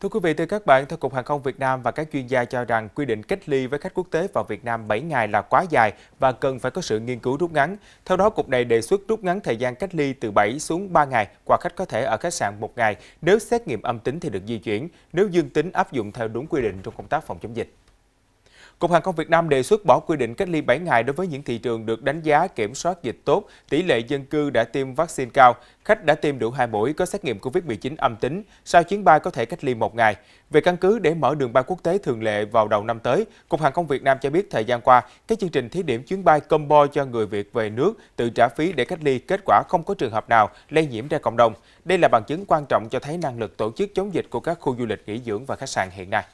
Thưa quý vị, thưa các bạn, theo Cục Hàng không Việt Nam và các chuyên gia cho rằng quy định cách ly với khách quốc tế vào Việt Nam 7 ngày là quá dài và cần phải có sự nghiên cứu rút ngắn. Theo đó, Cục này đề xuất rút ngắn thời gian cách ly từ 7 xuống 3 ngày qua khách có thể ở khách sạn 1 ngày. Nếu xét nghiệm âm tính thì được di chuyển, nếu dương tính áp dụng theo đúng quy định trong công tác phòng chống dịch. Cục Hàng không Việt Nam đề xuất bỏ quy định cách ly 7 ngày đối với những thị trường được đánh giá kiểm soát dịch tốt, tỷ lệ dân cư đã tiêm vaccine cao, khách đã tiêm đủ 2 mũi có xét nghiệm COVID-19 âm tính, sau chuyến bay có thể cách ly một ngày. Về căn cứ để mở đường bay quốc tế thường lệ vào đầu năm tới, Cục Hàng không Việt Nam cho biết thời gian qua, các chương trình thí điểm chuyến bay combo cho người Việt về nước tự trả phí để cách ly, kết quả không có trường hợp nào lây nhiễm ra cộng đồng. Đây là bằng chứng quan trọng cho thấy năng lực tổ chức chống dịch của các khu du lịch nghỉ dưỡng và khách sạn hiện nay.